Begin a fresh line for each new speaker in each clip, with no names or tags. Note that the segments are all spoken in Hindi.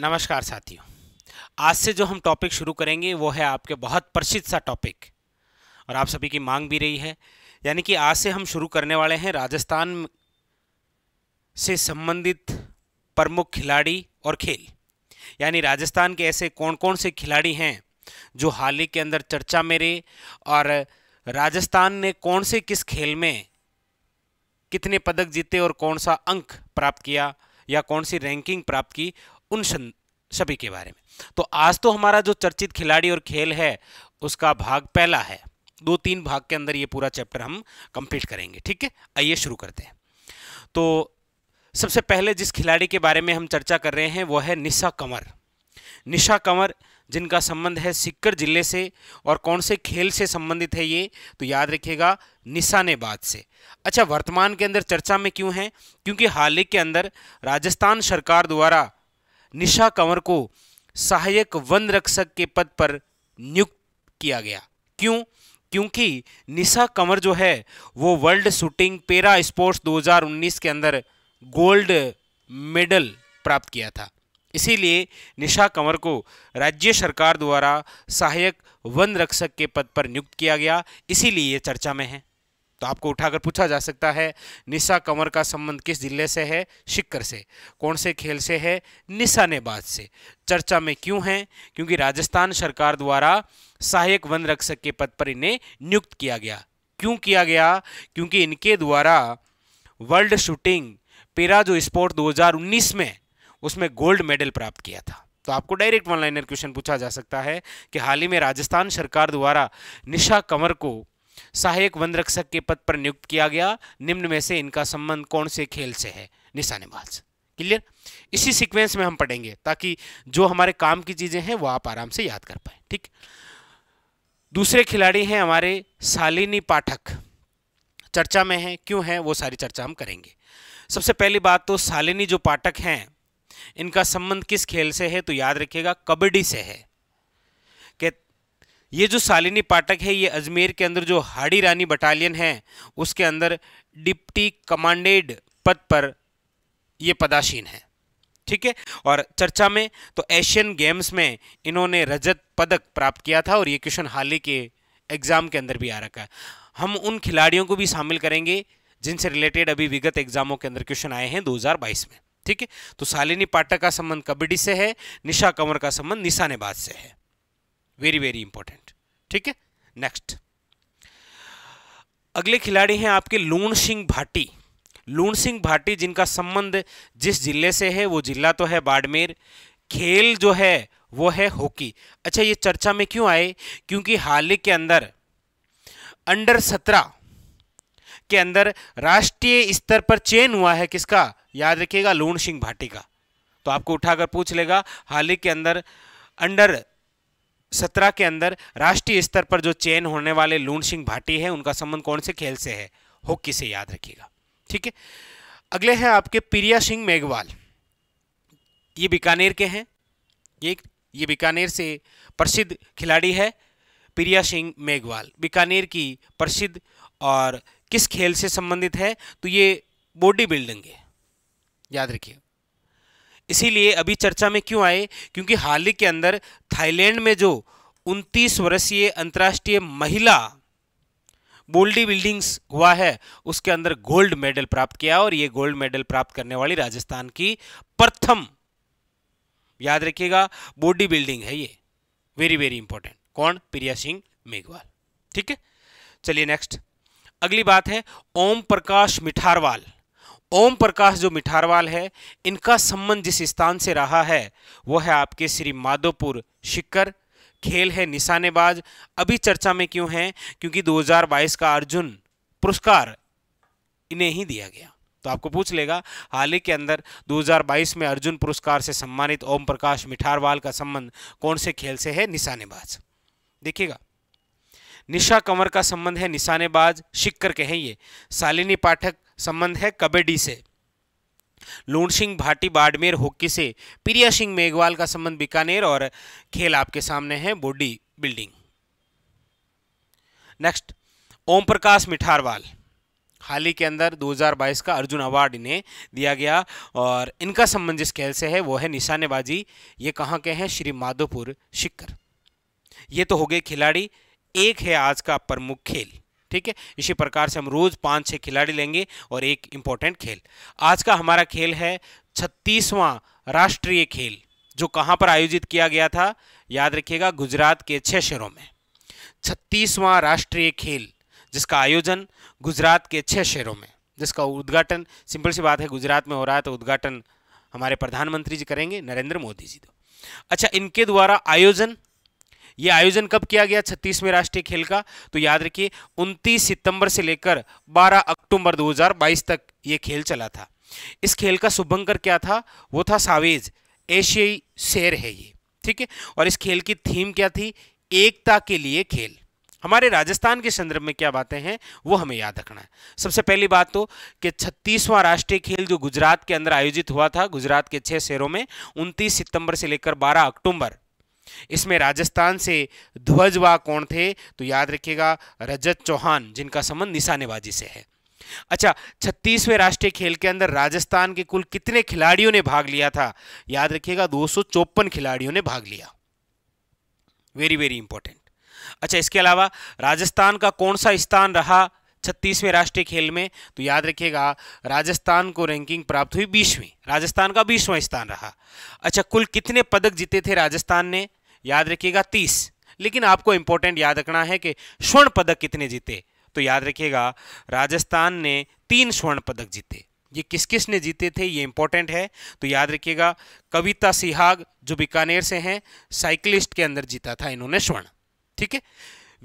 नमस्कार साथियों आज से जो हम टॉपिक शुरू करेंगे वो है आपके बहुत प्रसिद्ध सा टॉपिक और आप सभी की मांग भी रही है यानी कि आज से हम शुरू करने वाले हैं राजस्थान से संबंधित प्रमुख खिलाड़ी और खेल यानी राजस्थान के ऐसे कौन कौन से खिलाड़ी हैं जो हाल ही के अंदर चर्चा में रहे और राजस्थान ने कौन से किस खेल में कितने पदक जीते और कौन सा अंक प्राप्त किया या कौन सी रैंकिंग प्राप्त की उन सभी के बारे में तो आज तो हमारा जो चर्चित खिलाड़ी और खेल है उसका भाग पहला है दो तीन भाग के अंदर ये पूरा चैप्टर हम कंप्लीट करेंगे ठीक है आइए शुरू करते हैं तो सबसे पहले जिस खिलाड़ी के बारे में हम चर्चा कर रहे हैं वह है निशा कंवर निशा कंवर जिनका संबंध है सिक्कर जिले से और कौन से खेल से संबंधित है ये तो याद रखिएगा निशानेबाज से अच्छा वर्तमान के अंदर चर्चा में क्यों है क्योंकि हाल ही के अंदर राजस्थान सरकार द्वारा निशा कंवर को सहायक वन रक्षक के पद पर नियुक्त किया गया क्यों क्योंकि निशा कंवर जो है वो वर्ल्ड शूटिंग पेरा स्पोर्ट्स 2019 के अंदर गोल्ड मेडल प्राप्त किया था इसीलिए निशा कंवर को राज्य सरकार द्वारा सहायक वन रक्षक के पद पर नियुक्त किया गया इसीलिए ये चर्चा में है तो आपको उठाकर पूछा जा सकता है निशा कंवर का संबंध किस जिले से है शिक्कर से कौन से खेल से है निशानेबाज से चर्चा में क्यों है क्योंकि राजस्थान सरकार द्वारा सहायक वन रक्षक के पद पर इन्हें नियुक्त किया गया क्यों किया गया क्योंकि इनके द्वारा वर्ल्ड शूटिंग पेराजो स्पोर्ट 2019 में उसमें गोल्ड मेडल प्राप्त किया था तो आपको डायरेक्ट वन लाइनर क्वेश्चन पूछा जा सकता है कि हाल ही में राजस्थान सरकार द्वारा निशा कंवर को सहायक वन रक्षक के पद पर नियुक्त किया गया निम्न में से इनका संबंध कौन से खेल से है निशानेबाज क्लियर इसी सीक्वेंस में हम पढ़ेंगे ताकि जो हमारे काम की चीज़ें हैं वो आप आराम से याद कर पाए ठीक दूसरे खिलाड़ी हैं हमारे सालिनी पाठक चर्चा में है क्यों है वो सारी चर्चा हम करेंगे सबसे पहली बात तो सालिनी जो पाठक हैं इनका संबंध किस खेल से है तो याद रखिएगा कबड्डी से है ये जो सालिनी पाठक है ये अजमेर के अंदर जो हाड़ी रानी बटालियन है उसके अंदर डिप्टी कमांडेड पद पर ये पदासीन है ठीक है और चर्चा में तो एशियन गेम्स में इन्होंने रजत पदक प्राप्त किया था और ये क्वेश्चन हाल ही के एग्ज़ाम के अंदर भी आ रखा है हम उन खिलाड़ियों को भी शामिल करेंगे जिनसे रिलेटेड अभी विगत एग्जामों के अंदर क्वेश्चन आए हैं 2022 में ठीक है तो सालिनी पाठक का संबंध कबड्डी से है निशा कंवर का संबंध निशानेबाज से है वेरी वेरी इंपॉर्टेंट ठीक है नेक्स्ट अगले खिलाड़ी हैं आपके लून सिंह भाटी लून सिंह भाटी जिनका संबंध जिस जिले से है वो जिला तो है बाड़मेर खेल जो है वो है हॉकी अच्छा ये चर्चा में क्यों आए क्योंकि हाल ही के अंदर अंडर सत्रह के अंदर राष्ट्रीय स्तर पर चयन हुआ है किसका याद रखिएगा लूण सिंह भाटी का तो आपको उठाकर पूछ लेगा हाल ही के अंदर अंडर सत्रह के अंदर राष्ट्रीय स्तर पर जो चयन होने वाले लून सिंह भाटी है उनका संबंध कौन से खेल से है हॉकी से याद रखिएगा ठीक है अगले हैं आपके प्रिया सिंह मेघवाल ये बीकानेर के हैं ये ये बीकानेर से प्रसिद्ध खिलाड़ी है प्रिया सिंह मेघवाल बीकानेर की प्रसिद्ध और किस खेल से संबंधित है तो ये बॉडी बिल्डिंग है याद रखिए इसीलिए अभी चर्चा में क्यों आए क्योंकि हाल ही के अंदर थाईलैंड में जो उनतीस वर्षीय अंतर्राष्ट्रीय महिला बोल्डी बिल्डिंग्स हुआ है उसके अंदर गोल्ड मेडल प्राप्त किया और ये गोल्ड मेडल प्राप्त करने वाली राजस्थान की प्रथम याद रखिएगा बोडी बिल्डिंग है ये वेरी वेरी इंपॉर्टेंट कौन प्रिया सिंह मेघवाल ठीक है चलिए नेक्स्ट अगली बात है ओम प्रकाश मिठारवाल ओम प्रकाश जो मिठारवाल है इनका संबंध जिस स्थान से रहा है वह है आपके श्री माधोपुर शिकर खेल है निशानेबाज अभी चर्चा में क्यों है क्योंकि 2022 का अर्जुन पुरस्कार इन्हें ही दिया गया तो आपको पूछ लेगा हाल ही के अंदर 2022 में अर्जुन पुरस्कार से सम्मानित ओम प्रकाश मिठारवाल का संबंध कौन से खेल से है निशानेबाज देखिएगा निशा कंवर का संबंध है निशानेबाज शिक्कर के हैं ये शालिनी पाठक संबंध है कबड्डी से लूण सिंह भाटी बाड़मेर हॉकी से प्रिया सिंह मेघवाल का संबंध बीकानेर और खेल आपके सामने है body building next Om Prakash Mitharwal हाल ही के अंदर 2022 का अर्जुन अवार्ड इन्हें दिया गया और इनका संबंध जिस खेल से है वो है निशानेबाजी ये कहाँ के हैं श्री माधोपुर शिकर ये तो हो गए खिलाड़ी एक है आज का प्रमुख खेल ठीक है इसी प्रकार से हम रोज़ पांच छह खिलाड़ी लेंगे और एक इंपॉर्टेंट खेल आज का हमारा खेल है छत्तीसवां राष्ट्रीय खेल जो कहां पर आयोजित किया गया था याद रखिएगा गुजरात के छह शहरों में छत्तीसवां राष्ट्रीय खेल जिसका आयोजन गुजरात के छह शहरों में जिसका उद्घाटन सिंपल सी बात है गुजरात में हो रहा है तो उद्घाटन हमारे प्रधानमंत्री जी करेंगे नरेंद्र मोदी जी तो अच्छा इनके द्वारा आयोजन यह आयोजन कब किया गया छत्तीसवें राष्ट्रीय खेल का तो याद रखिए 29 सितंबर से लेकर 12 अक्टूबर 2022 तक ये खेल चला था इस खेल का शुभंकर क्या था वो था सावेज एशियाई शेर है ये ठीक है और इस खेल की थीम क्या थी एकता के लिए खेल हमारे राजस्थान के संदर्भ में क्या बातें हैं वो हमें याद रखना है सबसे पहली बात तो कि छत्तीसवां राष्ट्रीय खेल जो गुजरात के अंदर आयोजित हुआ था गुजरात के छह शहरों में 29 सितंबर से लेकर 12 अक्टूबर इसमें राजस्थान से ध्वज व कौन थे तो याद रखिएगा रजत चौहान जिनका संबंध निशानेबाजी से है अच्छा छत्तीसवें राष्ट्रीय खेल के अंदर राजस्थान के कुल कितने खिलाड़ियों ने भाग लिया था याद रखिएगा दो खिलाड़ियों ने भाग लिया वेरी वेरी इंपॉर्टेंट अच्छा इसके अलावा राजस्थान का कौन सा स्थान रहा छत्तीसवें राष्ट्रीय खेल में तो याद रखिएगा राजस्थान को रैंकिंग प्राप्त हुई बीसवीं राजस्थान का बीसवां स्थान रहा अच्छा कुल कितने पदक जीते थे राजस्थान ने याद रखिएगा तीस लेकिन आपको इंपॉर्टेंट याद रखना है कि स्वर्ण पदक कितने जीते तो याद रखिएगा राजस्थान ने तीन स्वर्ण पदक जीते ये किस किस ने जीते थे ये इंपॉर्टेंट है तो याद रखिएगा कविता सिहाग जो बीकानेर से हैं साइकिलिस्ट के अंदर जीता था इन्होंने स्वर्ण ठीक है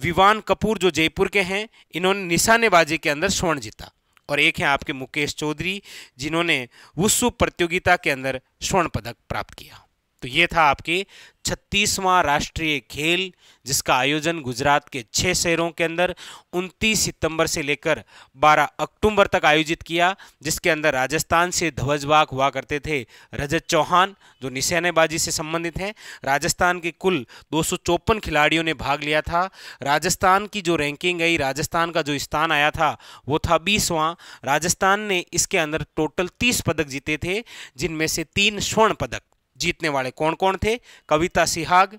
विवान कपूर जो जयपुर के हैं इन्होंने निशानेबाजी के अंदर स्वर्ण जीता और एक हैं आपके मुकेश चौधरी जिन्होंने वुस्सु प्रतियोगिता के अंदर स्वर्ण पदक प्राप्त किया तो ये था आपके छत्तीसवां राष्ट्रीय खेल जिसका आयोजन गुजरात के छः शहरों के अंदर 29 सितंबर से लेकर 12 अक्टूबर तक आयोजित किया जिसके अंदर राजस्थान से ध्वजवाक हुआ करते थे रजत चौहान जो निशानेबाजी से संबंधित हैं राजस्थान के कुल दो खिलाड़ियों ने भाग लिया था राजस्थान की जो रैंकिंग आई राजस्थान का जो स्थान आया था वो था बीसवां राजस्थान ने इसके अंदर टोटल तीस पदक जीते थे जिनमें से तीन स्वर्ण पदक जीतने वाले कौन कौन थे कविता सिहाग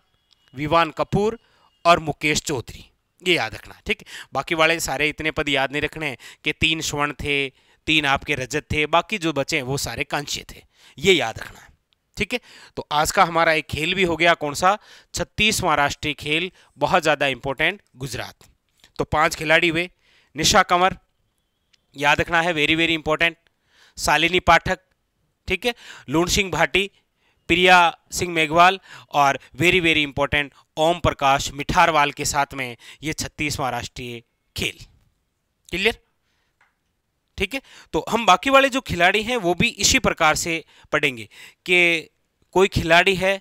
विवान कपूर और मुकेश चौधरी ये याद रखना ठीक बाकी वाले सारे इतने पद याद नहीं रखने कि तीन स्वर्ण थे तीन आपके रजत थे बाकी जो बचे हैं वो सारे कांस्य थे ये याद रखना है ठीक है तो आज का हमारा एक खेल भी हो गया कौन सा छत्तीसवां राष्ट्रीय खेल बहुत ज़्यादा इंपॉर्टेंट गुजरात तो पांच खिलाड़ी हुए निशा कंवर याद रखना है very very important Shalini Pathak ठीक है लून सिंह भाटी प्रिया सिंह मेघवाल और very very important Om Prakash Mitharwal के साथ में ये छत्तीसवां राष्ट्रीय खेल क्लियर ठीक है तो हम बाकी वाले जो खिलाड़ी हैं वो भी इसी प्रकार से पढ़ेंगे कि कोई खिलाड़ी है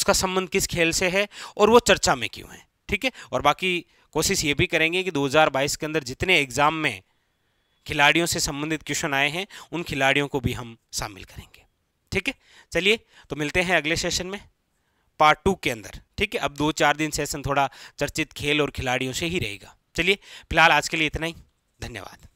उसका संबंध किस खेल से है और वो चर्चा में क्यों है ठीक है और बाकी कोशिश ये भी करेंगे कि 2022 के अंदर जितने एग्ज़ाम में खिलाड़ियों से संबंधित क्वेश्चन आए हैं उन खिलाड़ियों को भी हम शामिल करेंगे ठीक है चलिए तो मिलते हैं अगले सेशन में पार्ट टू के अंदर ठीक है अब दो चार दिन सेशन थोड़ा चर्चित खेल और खिलाड़ियों से ही रहेगा चलिए फिलहाल आज के लिए इतना ही धन्यवाद